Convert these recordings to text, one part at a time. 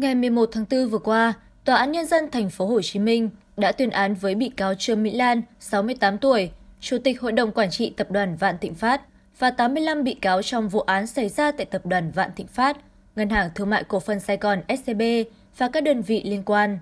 ngày một một tháng bốn vừa qua tòa án nhân dân thành phố Hồ Chí Minh đã tuyên án với bị cáo trương mỹ lan sáu mươi tám tuổi chủ tịch hội đồng quản trị tập đoàn vạn thịnh Phát và tám mươi năm bị cáo trong vụ án xảy ra tại tập đoàn vạn thịnh Phát, ngân hàng thương mại cổ phần sài gòn scb và các đơn vị liên quan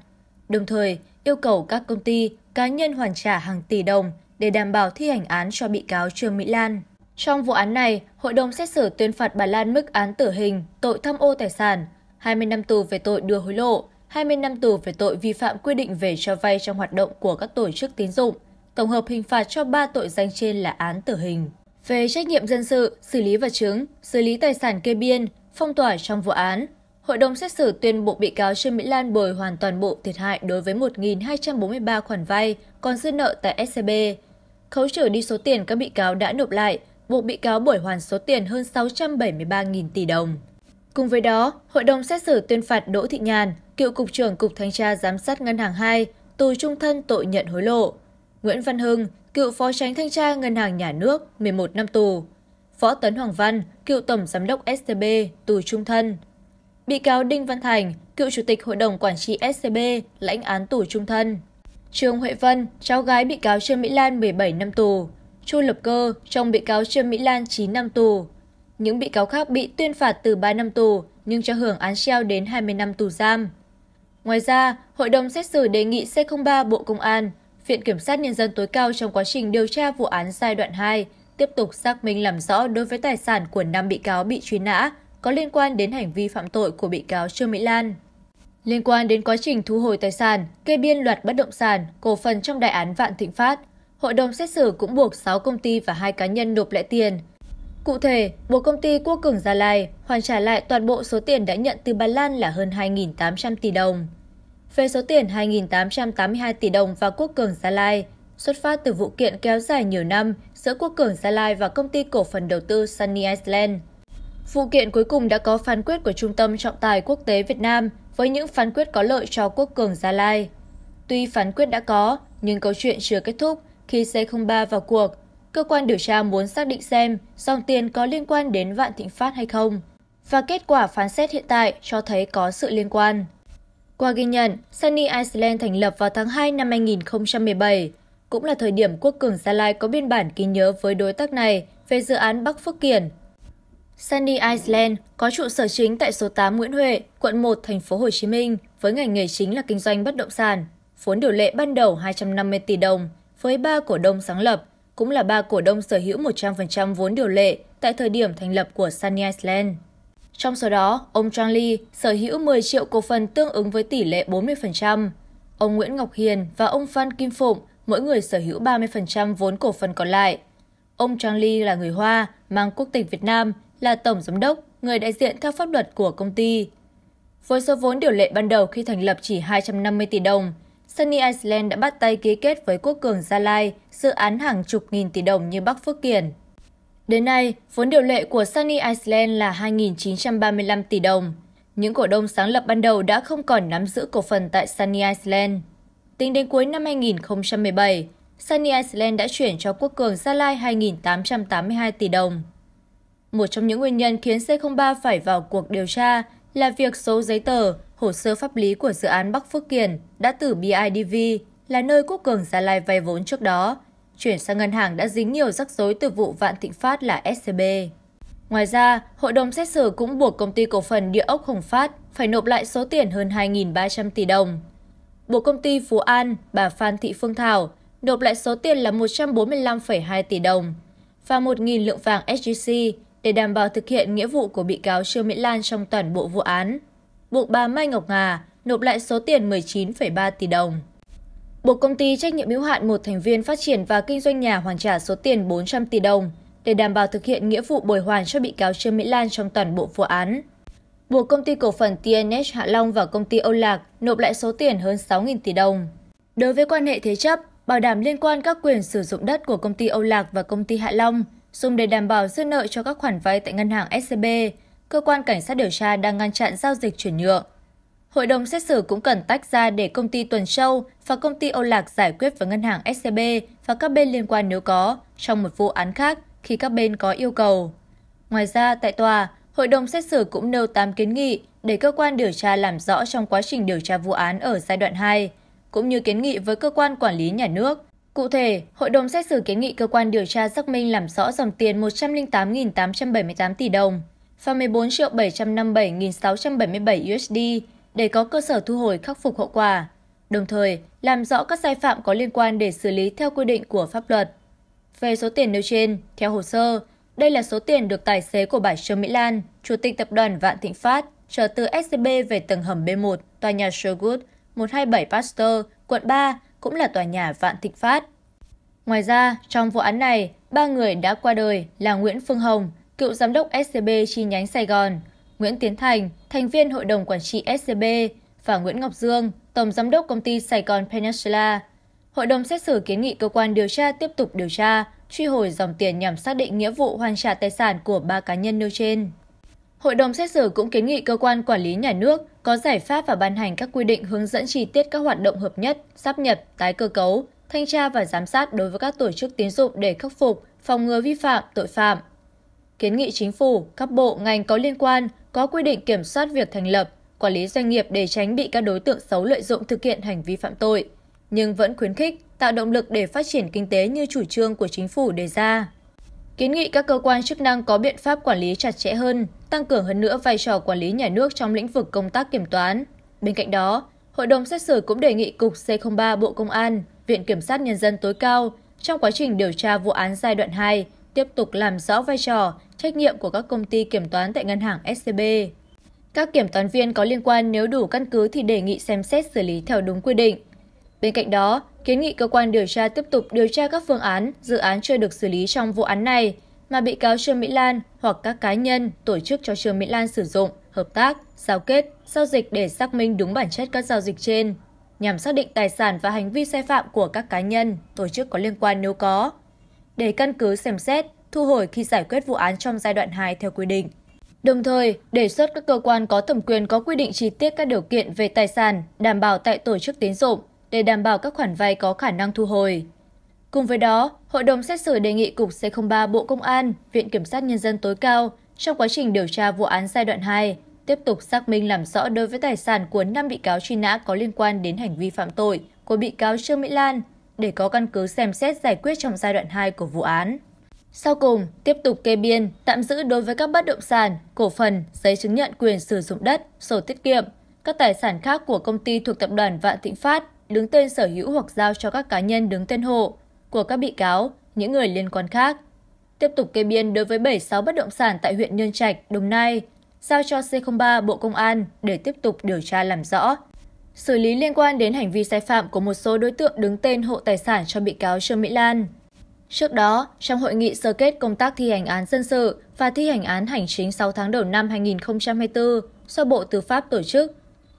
đồng thời yêu cầu các công ty cá nhân hoàn trả hàng tỷ đồng để đảm bảo thi hành án cho bị cáo trương mỹ lan trong vụ án này hội đồng xét xử tuyên phạt bà lan mức án tử hình tội tham ô tài sản hai mươi năm tù về tội đưa hối lộ hai mươi năm tù về tội vi phạm quy định về cho vay trong hoạt động của các tổ chức tín dụng tổng hợp hình phạt cho ba tội danh trên là án tử hình về trách nhiệm dân sự xử lý vật chứng xử lý tài sản kê biên phong tỏa trong vụ án hội đồng xét xử tuyên buộc bị cáo trương mỹ lan bồi hoàn toàn bộ thiệt hại đối với một hai trăm bốn mươi ba khoản vay còn dư nợ tại scb khấu trừ đi số tiền các bị cáo đã nộp lại buộc bị cáo bồi hoàn số tiền hơn sáu trăm bảy 673.000 tỷ đồng cùng với đó hội đồng xét xử tuyên phạt đỗ thị nhàn cựu cục trưởng cục thanh tra giám sát ngân hàng hai tù trung thân tội nhận hối lộ nguyễn văn hưng cựu phó tránh thanh tra ngân hàng nhà nước 11 năm tù võ tấn hoàng văn cựu tổng giám đốc scb tù trung thân bị cáo đinh văn thành cựu chủ tịch hội đồng quản trị scb lãnh án tù trung thân trương huệ vân cháu gái bị cáo trương mỹ lan 17 năm tù chu lập cơ chồng bị cáo trương mỹ lan 9 năm tù những bị cáo khác bị tuyên phạt từ ba năm tù nhưng cho hưởng án treo đến hai mươi năm tù giam ngoài ra hội đồng xét xử đề nghị c ba bộ công an viện kiểm sát nhân dân tối cao trong quá trình điều tra vụ án giai đoạn hai tiếp tục xác minh làm rõ đối với tài sản của năm bị cáo bị truy nã có liên quan đến hành vi phạm tội của bị cáo trương mỹ lan liên quan đến quá trình thu hồi tài sản kê biên loạt bất động sản cổ phần trong đại án vạn thịnh phát hội đồng xét xử cũng buộc 6 công ty và hai cá nhân nộp lại tiền cụ thể buộc công ty Quốc cường gia lai hoàn trả lại toàn bộ số tiền đã nhận từ bà lan là hơn 2.800 tỷ đồng về số tiền 2.882 tỷ đồng và quốc cường gia lai xuất phát từ vụ kiện kéo dài nhiều năm giữa quốc cường gia lai và công ty cổ phần đầu tư sunny iceland vụ kiện cuối cùng đã có phán quyết của trung tâm trọng tài quốc tế việt nam với những phán quyết có lợi cho quốc cường gia lai tuy phán quyết đã có nhưng câu chuyện chưa kết thúc khi c 03 vào cuộc cơ quan điều tra muốn xác định xem dòng tiền có liên quan đến vạn thịnh pháp hay không và kết quả phán xét hiện tại cho thấy có sự liên quan. Qua ghi nhận, Sunny Iceland thành lập vào tháng 2 năm 2017, cũng là thời điểm quốc cường Gia Lai có biên bản ghi nhớ với đối tác này về dự án Bắc Phước Kiển. Sunny Iceland có trụ sở chính tại số 8 Nguyễn Huệ, quận 1, thành phố Hồ Chí Minh, với ngành nghề chính là kinh doanh bất động sản. Vốn điều lệ ban đầu 250 tỷ đồng với ba cổ đông sáng lập, cũng là ba cổ đông sở hữu 100% vốn điều lệ tại thời điểm thành lập của sunny iceland trong số đó ông trang Ly sở hữu 10 triệu cổ phần tương ứng với tỷ lệ 40%. ông nguyễn ngọc hiền và ông phan kim phụng mỗi người sở hữu 30% vốn cổ phần còn lại ông trang Ly là người hoa mang quốc tịch việt nam là tổng giám đốc người đại diện theo pháp luật của công ty với số vốn điều lệ ban đầu khi thành lập chỉ 250 tỷ đồng sunny iceland đã bắt tay ký kết với quốc cường gia lai dự án hàng chục nghìn tỷ đồng như bắc phước kiển đến nay vốn điều lệ của sunny iceland là 2.935 tỷ đồng những cổ đông sáng lập ban đầu đã không còn nắm giữ cổ phần tại sunny iceland tính đến cuối năm 2017 sunny iceland đã chuyển cho quốc cường gia lai 2.882 tỷ đồng một trong những nguyên nhân khiến C03 phải vào cuộc điều tra là việc số giấy tờ hồ sơ pháp lý của dự án bắc phước kiển đã từ bidv là nơi quốc cường gia lai vay vốn trước đó chuyển sang ngân hàng đã dính nhiều rắc rối từ vụ vạn thịnh phát là scb ngoài ra hội đồng xét xử cũng buộc công ty cổ phần địa ốc hồng phát phải nộp lại số tiền hơn 2.300 tỷ đồng buộc công ty phú an bà phan thị phương thảo nộp lại số tiền là 145,2 tỷ đồng và 1.000 lượng vàng sgc để đảm bảo thực hiện nghĩa vụ của bị cáo Trương Mỹ Lan trong toàn bộ vụ án buộc bà Mai Ngọc Nga nộp lại số tiền một mươi chín ba tỷ đồng. Buộc công ty trách nhiệm hữu hạn một thành viên phát triển và kinh doanh nhà hoàn trả số tiền 400 tỷ đồng để đảm bảo thực hiện nghĩa vụ bồi hoàn cho bị cáo Trương Mỹ Lan trong toàn bộ vụ án. Buộc công ty cổ phần TNH Hạ Long và công ty Âu Lạc nộp lại số tiền hơn 6.000 tỷ đồng. Đối với quan hệ thế chấp, bảo đảm liên quan các quyền sử dụng đất của công ty Âu Lạc và công ty Hạ Long dùng để đảm bảo dư nợ cho các khoản vay tại ngân hàng SCB e cơ quan cảnh sát điều tra đang ngăn chặn giao dịch chuyển nhượng hội đồng xét xử cũng cần tách ra để công ty tuần châu và công ty âu lạc giải quyết với ngân hàng scb và các bên liên quan nếu có trong một vụ án khác khi các bên có yêu cầu ngoài ra tại tòa hội đồng xét xử cũng nêu 8 kiến nghị để cơ quan điều tra làm rõ trong quá trình điều tra vụ án ở giai đoạn 2, cũng như kiến nghị với cơ quan quản lý nhà nước. Cụ thể, hội đồng xét xử kiến nghị cơ quan điều tra xác minh làm rõ dòng tiền 108.878 tỷ đồng và 14 757 677 usd để có cơ sở thu hồi khắc phục hậu quả, đồng thời làm rõ các sai phạm có liên quan để xử lý theo quy định của pháp luật. Về số tiền nêu trên, theo hồ sơ, đây là số tiền được tài xế của bà Trương Mỹ Lan, chủ tịch tập đoàn Vạn Thịnh Phát, trở từ SCB về tầng hầm B1, tòa nhà Sherwood, 127 Pasteur, quận 3, cũng là tòa nhà Vạn Thịnh Phát. Ngoài ra, trong vụ án này, ba người đã qua đời là Nguyễn Phương Hồng, cựu giám đốc scb chi nhánh sài gòn nguyễn tiến thành thành viên hội đồng quản trị scb và nguyễn ngọc dương tổng giám đốc công ty sài gòn Peninsula, hội đồng xét xử kiến nghị cơ quan điều tra tiếp tục điều tra truy hồi dòng tiền nhằm xác định nghĩa vụ hoàn trả tài sản của ba cá nhân nêu trên Hội đồng xét xử cũng kiến nghị cơ quan quản lý nhà nước có giải pháp và ban hành các quy định hướng dẫn chi tiết các hoạt động hợp nhất, sắp nhập, tái cơ cấu, thanh tra và giám sát đối với các tổ chức tín dụng để khắc phục, phòng ngừa vi phạm, tội phạm, kiến nghị chính phủ các bộ ngành có liên quan có quy định kiểm soát việc thành lập quản lý doanh nghiệp để tránh bị các đối tượng xấu lợi dụng thực hiện hành vi phạm tội nhưng vẫn khuyến khích tạo động lực để phát triển kinh tế như chủ trương của chính phủ đề ra kiến nghị các cơ quan chức năng có biện pháp quản lý chặt chẽ hơn tăng cường hơn nữa vai trò quản lý nhà nước trong lĩnh vực công tác kiểm toán bên cạnh đó hội đồng xét xử cũng đề nghị cục c 03 bộ công an viện kiểm sát nhân dân tối cao trong quá trình điều tra vụ án giai đoạn 2 tiếp tục làm rõ vai trò trách nhiệm của các công ty kiểm toán tại ngân hàng scb các kiểm toán viên có liên quan nếu đủ căn cứ thì đề nghị xem xét xử lý theo đúng quy định bên cạnh đó kiến nghị cơ quan điều tra tiếp tục điều tra các phương án dự án chưa được xử lý trong vụ án này mà bị cáo trương mỹ lan hoặc các cá nhân tổ chức cho trương mỹ lan sử dụng hợp tác giao kết giao dịch để xác minh đúng bản chất các giao dịch trên nhằm xác định tài sản và hành vi sai phạm của các cá nhân tổ chức có liên quan nếu có để căn cứ xem xét thu hồi khi giải quyết vụ án trong giai đoạn hai theo quy định đồng thời đề xuất các cơ quan có thẩm quyền có quy định chi tiết các điều kiện về tài sản đảm bảo tại tổ chức tín dụng để đảm bảo các khoản vay có khả năng thu hồi cùng với đó hội đồng xét xử đề nghị cục c 03 bộ công an viện kiểm sát nhân dân tối cao trong quá trình điều tra vụ án giai đoạn 2 tiếp tục xác minh làm rõ đối với tài sản của năm bị cáo truy nã có liên quan đến hành vi phạm tội của bị cáo Trương Mỹ Lan để có căn cứ xem xét giải quyết trong giai đoạn hai của vụ án sau cùng tiếp tục kê biên tạm giữ đối với các bất động sản cổ phần giấy chứng nhận quyền sử dụng đất sổ tiết kiệm các tài sản khác của công ty thuộc tập đoàn vạn thịnh phát đứng tên sở hữu hoặc giao cho các cá nhân đứng tên hộ của các bị cáo những người liên quan khác tiếp tục kê biên đối với 76 bất động sản tại huyện Nhơn Trạch, Đồng Nai, giao cho C03 Bộ Công an để tiếp tục điều tra làm rõ, xử lý liên quan đến hành vi sai phạm của một số đối tượng đứng tên hộ tài sản cho bị cáo trương mỹ lan trước đó trong hội nghị sơ kết công tác thi hành án dân sự và thi hành án hành chính 6 tháng đầu năm 2024 do bộ tư pháp tổ chức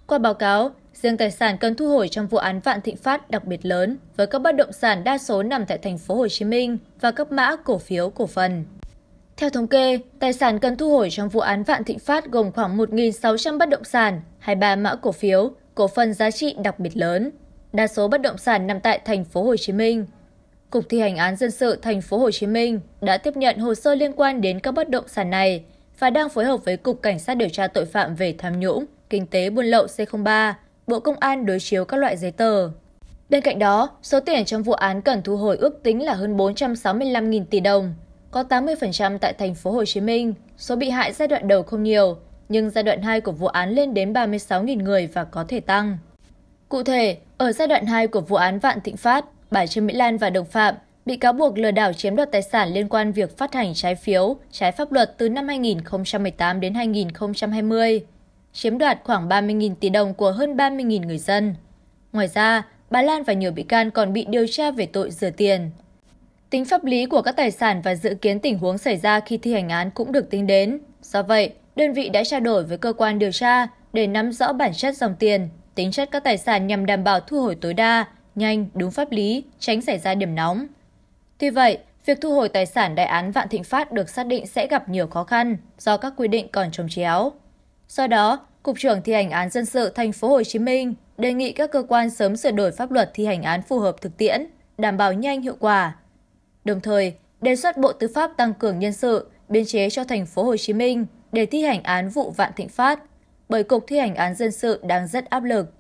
qua báo cáo riêng tài sản cần thu hồi trong vụ án vạn thịnh phát đặc biệt lớn với các bất động sản đa số nằm tại thành phố Hồ Chí Minh và các mã cổ phiếu cổ phần. Theo thống kê, tài sản cần thu hồi trong vụ án vạn thịnh phát gồm khoảng 1.600 bất động sản, 23 mã cổ phiếu, cổ phần giá trị đặc biệt lớn, đa số bất động sản nằm tại thành phố Hồ Chí Minh. Cục thi hành án dân sự thành phố Hồ Chí Minh đã tiếp nhận hồ sơ liên quan đến các bất động sản này và đang phối hợp với Cục Cảnh sát điều tra tội phạm về tham nhũng, kinh tế buôn lậu C03, Bộ Công an đối chiếu các loại giấy tờ. Bên cạnh đó, số tiền trong vụ án cần thu hồi ước tính là hơn 465.000 tỷ đồng, có 80% tại thành phố Hồ Chí Minh. Số bị hại giai đoạn đầu không nhiều, nhưng giai đoạn hai của vụ án lên đến ba mươi sáu người và có thể tăng cụ thể ở giai đoạn hai của vụ án vạn thịnh Phát, bà trương mỹ lan và đồng phạm bị cáo buộc lừa đảo chiếm đoạt tài sản liên quan việc phát hành trái phiếu trái pháp luật từ năm 2018 đến 2020 chiếm đoạt khoảng 30.000 tỷ đồng của hơn 30.000 người dân. Ngoài ra, bà Lan và nhiều bị can còn bị điều tra về tội rửa tiền. Tính pháp lý của các tài sản và dự kiến tình huống xảy ra khi thi hành án cũng được tính đến. Do vậy, đơn vị đã trao đổi với cơ quan điều tra để nắm rõ bản chất dòng tiền tính chất các tài sản nhằm đảm bảo thu hồi tối đa nhanh đúng pháp lý tránh xảy ra điểm nóng tuy vậy việc thu hồi tài sản đại án vạn thịnh phát được xác định sẽ gặp nhiều khó khăn do các quy định còn trồng chéo do đó cục trưởng thi hành án dân sự thành phố Hồ Chí Minh đề nghị các cơ quan sớm sửa đổi pháp luật thi hành án phù hợp thực tiễn đảm bảo nhanh hiệu quả đồng thời đề xuất bộ tư pháp tăng cường nhân sự biên chế cho thành phố Hồ Chí Minh để thi hành án vụ vạn thịnh pháp bởi cục thi hành án dân sự đang rất áp lực